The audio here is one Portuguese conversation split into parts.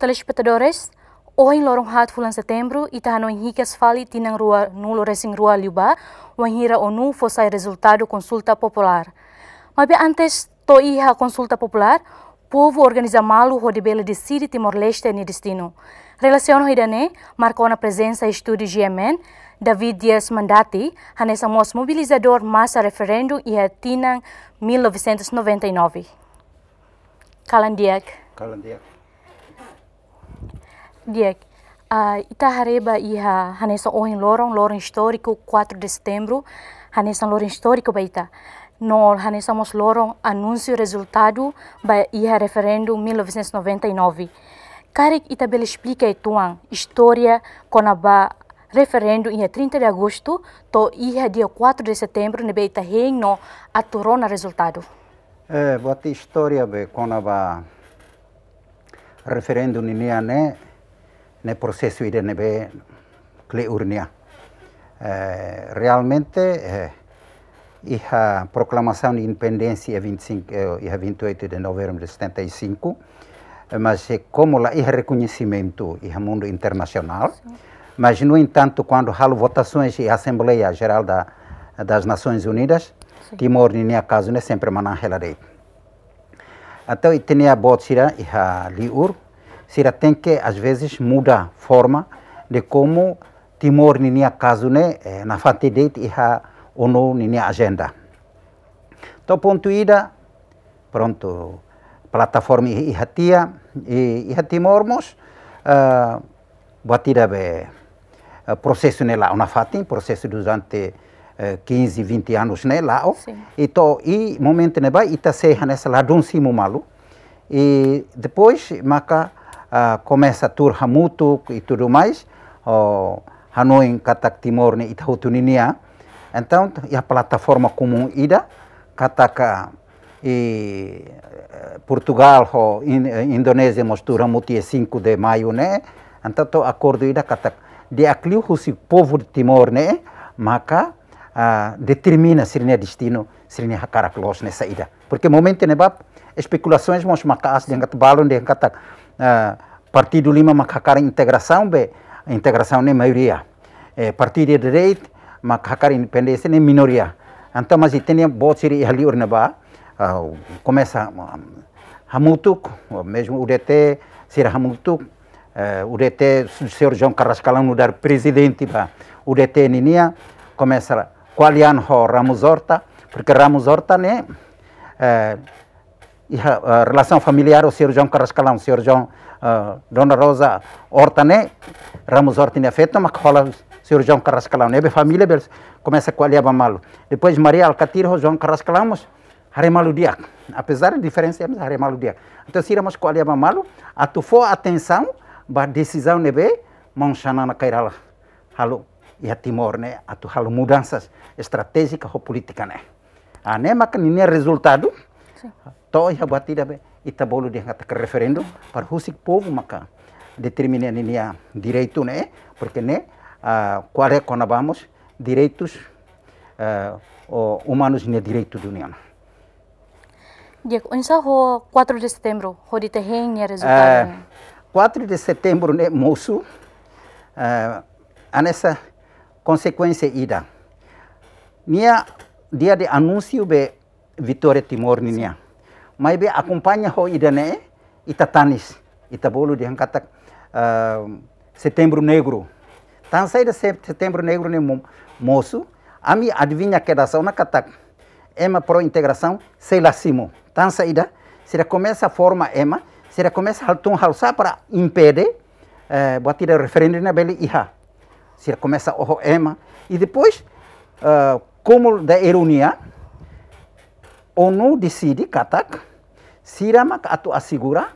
telespectadores, em lorong hat fulan setembro e tahano tá em asfali fali tinang rua nulo resing rua liuba, o hira onu fosai resultado consulta popular. Mas antes to iha consulta popular, povo organiza malu rodebele de Siri Timor-Leste ni destino. Relaciono hidane, marcou na presença estúdio GMN, David Dias Mandati, hanesa Mos mobilizador massa referendo e tinang 1999. Kalandiak. Kalandiak. Diek, a ah, Itarareba e a Hanessa Ohen Loron, Loron Histórico, 4 de setembro, Hanessa Loron Histórico, Baita. Nós Hanessamos Loron Anúncio Resultado, e a Referendo 1999. Karek Itabel explica a tua história com referendo em 30 de agosto, to ia dia 4 de setembro, ne beita hein no aturou na resultado. É, eh, boa história be com referendo, referendo niane en processo proceso neve Cleurnia. Eh, realmente, eh, a proclamação de independência 25, 28 de novembro de 75, eh, mas é como lá há reconhecimento no mundo internacional, mas no entanto, quando há votações e Assembleia Geral da, das Nações Unidas, Timor nem caso nem né, sempre uma de. Então, tinha botsira e a liur, sira tem que às vezes muda forma de como Timor ninia caso né eh, na fante date ou não ninia agenda. To ponto ida pronto plataforma iha tia iha Timor mos uh, batida be uh, processo lá ona fati processo durante 15, eh, 20 anos né, lá. Então, e momento né, vai, ita nessa lá de malu. E depois, maca uh, começa a turha mútuo e tudo mais, uh, Hanoi katak timor ni itahutuninia. Então, a plataforma comum ida, kataka ah, e eh, Portugal ho in, eh, Indonésia mostura muti é 5 de maio, né? Então, to acordo ida katak de que o povo de Timor, né? Maka uh, ah, determina é destino sirne é los nessa ida. Porque momento né bab especulações mos maka as dengan balon dengan Partido Lima macacar integração be integração nem maioria. Eh, partido de direito macacar independência nem minoria. Então mas tem bote siri ali urna ba uh, começa ah, hamutuk mesmo UDT sira hamutuk eh, DT, o senhor João Carrascalão mudar presidente ba UDT ninia começa é a ho Ramos Horta porque Ramos Horta né eh, a relação familiar o Sr. João Carrascalão, o Sr. João uh, Dona Rosa Hortané, Ramos Hortané Afeto, mas que fala o Sr. João Carrascalão, né? A família começa com a Malo. Depois Maria o João Carrascalão, mas Haremalo Diaco. Apesar da diferença, mas Haremalo Diaco. Então, se irmos com a Malo, a tu for atenção, a decisão né bem, manchana na cairala. Halo, e a Timor, né? A tu halo mudanças estratégicas ou políticas, né? A ah, nema né? que nem é resultado, então, to iha buat tidak ita bolu dia kata ke referendum para o povo maka determina o direito né porque né uh, qual é quando vamos direitos uh, humanos né direito de união dia onça ho 4 de setembro ho de terrenia resultado né? uh, 4 de setembro né moço uh, anessa consequência ida minha dia de anúncio be Vitória Timor niya. May be akumpanya ho idane itatanis. Itabolo di hangkatak uh, eh, Setembro Negro. Tan sai de Setembro Negro ne moço, ami adivinha que da sauna katak. Ema pro integração sei lá simo. Tan sai da se começa a forma ema, se começa a tun halsa para impedir uh, eh, batir referendo na bele iha. Se começa o ema e depois uh, como da ironia ONU decide, Katak, Siramak atau assegura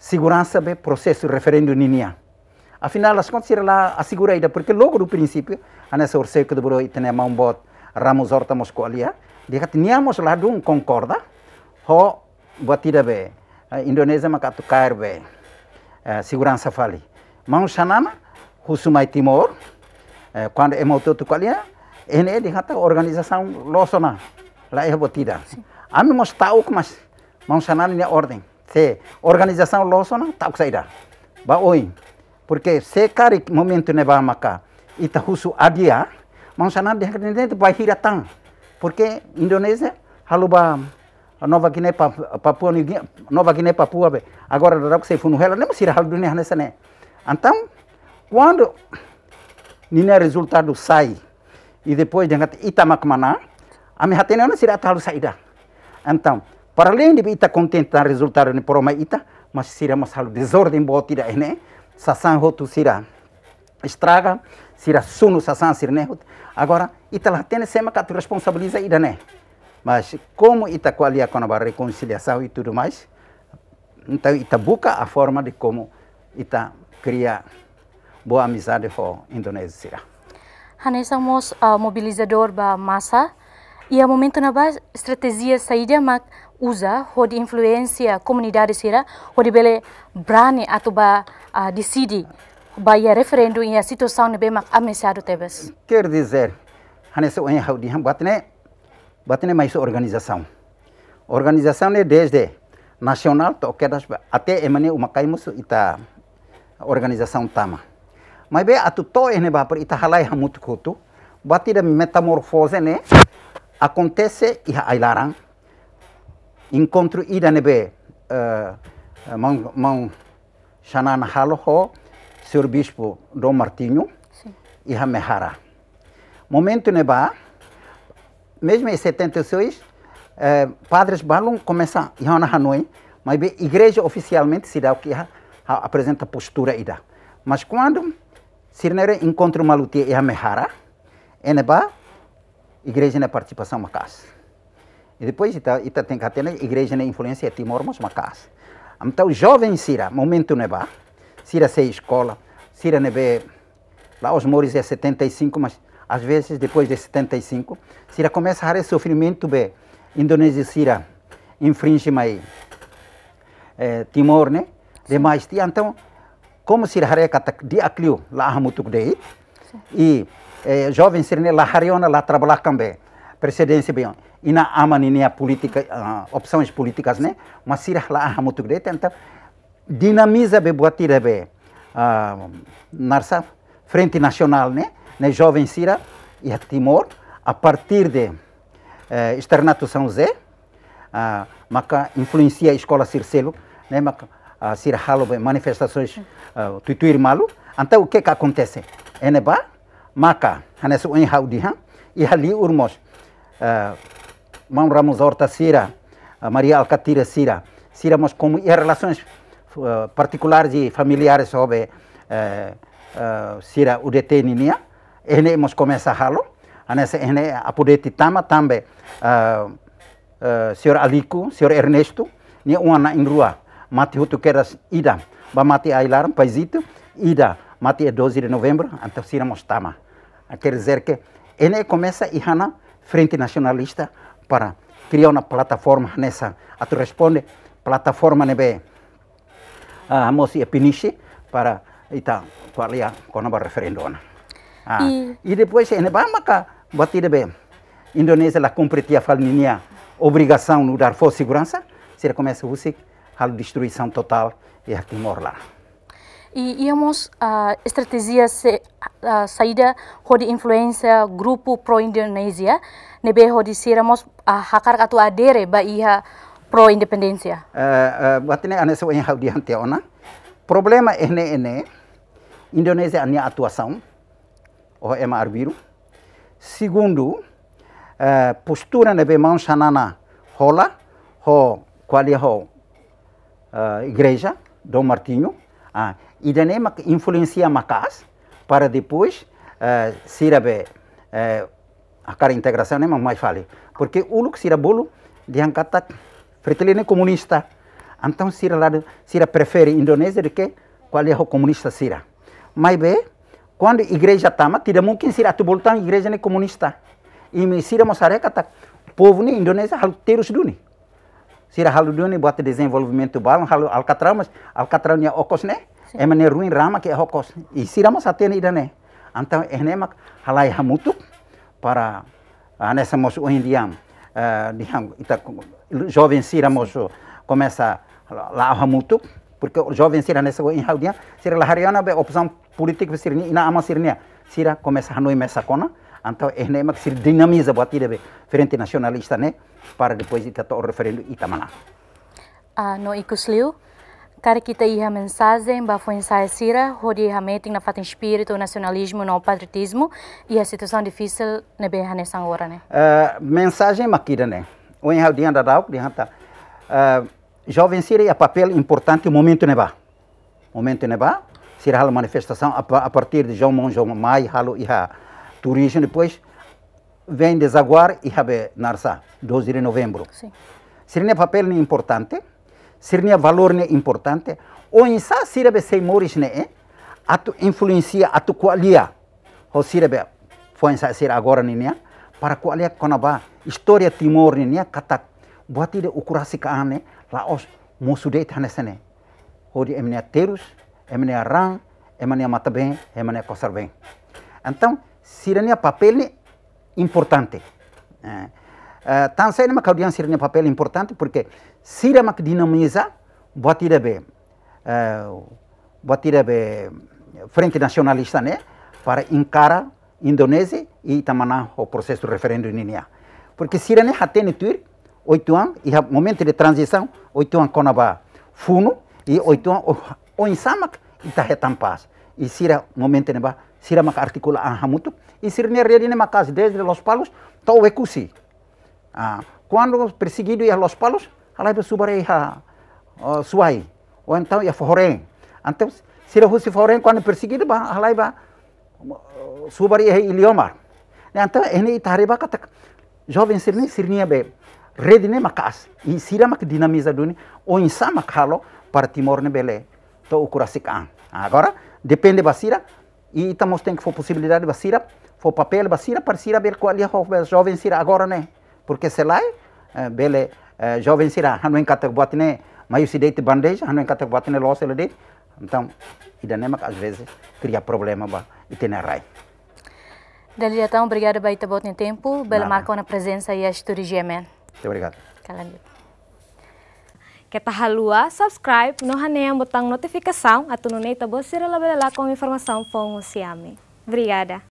segurança do processo referendo ninia. Afinal, as contas lá assegura ainda, porque logo do princípio, a nessa orseca do Buroi tem a mão bot, Ramos Horta Moscolia, de que tínhamos lá de um concorda, ho batida be, eh, Indonésia macatu cair be, eh, segurança fali. Mão Xanana, Husumai Timor, eh, quando é motor tu qualia, ele de que a organização losona, lá é batida amimos tauk mas mausanal nia ordem se organização losona tauk saida ba oi porque se cari momento ne ba maka ita husu agia mausanal de hakrinente ba hiratang porque Indonésia haluba Nova Guiné Papua Nova Guiné Papua be agora da que se funuhela nem se halu dunia nessa né então quando nina resultado sai e depois de jangat itamak mana ami hatene ona sira talu saida então, para além de estar contente resultado ni poroma ita, mas se mas hal desordem bo tira ene, né? sasan hotu sira estraga, sira suno sasan sira ne né? Agora, ita lá tem sema que tu responsabiliza ida né. Mas como ita qualia com a reconciliação e tudo mais, então ita busca a forma de como ita cria boa amizade com a Indonésia. Hanessa mos uh, mobilizador ba massa Ia na base strategia saída mak usa influência influencia comunidade sira hodi bele brani atau ba ah, decidir decidi ba ia e a situação de bem ameaçado tebes. Quer dizer, hanese o hau di hum, batne batne mais organização. Organização ne é desde nacional to kedas até emane umakaimus ita organização tama. Mas be atu to ene ba per ita halai hamut kutu batida metamorfose ne acontece e ailarang encontro idanebe nebe mão mão na haloho senhor bispo Dom Martinho e Hamehara momento neba mesmo em 76 eh, padres balum começa na hanoi mas a igreja oficialmente se dá o que apresenta postura ida mas quando Sirnere encontra Maluti e Hamehara, Eneba igreja na participação casa. E depois está ita tem que ter igreja na influência Timor mas casa. Então jovem Sira, momento não neba. Sira sem escola, Sira é lá os mores é 75, mas às vezes depois de 75, Sira começa a ter sofrimento be Indonésia Sira infringe mais eh, Timor, né? Demais então como Sira haré kata tá, dia akliu lá muito tempo E eh, é, jovens sirene lá hariona la trabalhar também precedência bem e na amaninha é política uh, opções políticas né mas sirah lá a muito grande então dinamiza be boatira be uh, ah, narsa frente nacional né né jovem sira e a Timor a partir de uh, externato São José uh, ah, maca influencia a escola Circelo né maca uh, ah, sirah halo manifestações uh, tuituir malo então o que que acontece é né, maka hana su in haudi ha i urmos eh, mam ramos horta sira eh, maria alcatira sira sira com, como e relações eh, particulares e familiares sobre sira udt ninia ene mos começa halo hana se ene apodeti tama tambe senhor Alico, senhor ernesto ni uma na inrua mati hutu keras ida ba mati ailaram paizito ida mati é 12 de novembro, então Sira tama. Quer dizer que ele começa e Hana, Frente Nacionalista, para criar uma plataforma nessa. A tu responde, plataforma nebe a uh, moci e piniche para ita ah, a konoba referendo. Ah, e... e depois ele vai maca batir bem. Indonésia la cumpre a falninia obrigação no dar e segurança, se ele começa a usar a destruição total e a Timor lá e íamos uh, estratégias se, uh, saída de influência grupo pro Indonésia nebe hodi siramos uh, hakar katu adere ba iha pro independência uh, eh, uh, eh, batine ane so yang hodi hante ona problema ene ene Indonésia ania atuação o oh, ema arbiru segundo uh, eh, postura nebe mão chanana rola ho é ho uh, igreja Dom Martinho ah, idane influencia macas para depois uh, eh, sirabe uh, a cara integração nem mais fale porque o que será bolo de ancata pretelene comunista então será lá sira prefere Indonésia do que qual é o comunista será mas bem quando a igreja tama tidak mungkin será tu voltar igreja nem comunista e me será sira que kata povo nem Indonésia harus terus dunia sira haluduni buat desenvolvimento balan halu alcatrama alcatrania okos ne né? é emane ruin rama é ocos e sirama satene idane né? então enema é né, halai hamutu para ah, nessa moço hoje em dia ah, digamos jovens sira moço começa lá hamutu porque jovem sira nessa hoje em dia sira la hariana be opção política sira ina ama sira sira começa hanoi mesa kona então enema é sira dinamiza buat ide frente nacionalista né para depois ir ao referendo e Ah, no Icosliu, cara que tá a mensagem, ba foi ensaia sira, rodi a meeting na fata espírito, nacionalismo, no patriotismo e a situação difícil na beha nessa hora, né? Uh, ah, mensagem maquida, né? O enhau de andar da Uh, ah, jovem sira é papel importante momento neba. Momento neba, sira a manifestação a, a partir de João Mão, João Mai, Halo e turismo depois, vem desaguar e habe Narsá, 12 de novembro. Sim. Seria papel ne importante, seria valor ne importante, ou em sa sirve seimores ne, eh? tu influencia a tu qualia, ou sirve foi sa sir agora ne, para qualia conaba história Timor ne, katak buat ide ukurasi kaane Laos musudei tanesene. Hodi emne terus, emne arang, emne matabem, emne conservem. Então, sirania papel ne importante. Tansaina tem um papel importante porque sira mak dinamiza buat tidak eh, be frente nacionalista né para encara Indonésia e também o processo de referendo em Ninia. Porque sira tem o tuir oito anos e momento de transição oito anos conaba funo e oito anos o insamak e tá retampaz. E sira momento né ba sila makaartikula ang hamutok. Isirne ready na makas desde Los Palos to Wekusi. Ah, quando perseguido ia Los Palos, alai do subare Suai, ou então ia foren, Então, se ele fosse quando perseguido, alai ba subare ia Iliomar. Então, ele itariba katak jovem sirne sirnia be rede ne makas e sira mak dinamiza duni ou insama kalo para Timor ne bele to ukurasik Agora, depende sira e estamos tem que for possibilidade de vacina, for papel vacina para cira ver qual é a jovem cira agora, né? Porque se lá, bele eh, eh, jovem cira, não é que bote né, mas né? se deite bandeja, não é que bote né, loja ele deite. Então, e daí né, às vezes cria problema ba e tem né, rai. Dalia, então, obrigada por ter botado tempo, bela marca na presença e a história de Muito obrigado. Calando. Kita halua, subscribe, nohane yang botang atau atu nunei tabo sirela belela com informação fongusiame. Obrigada.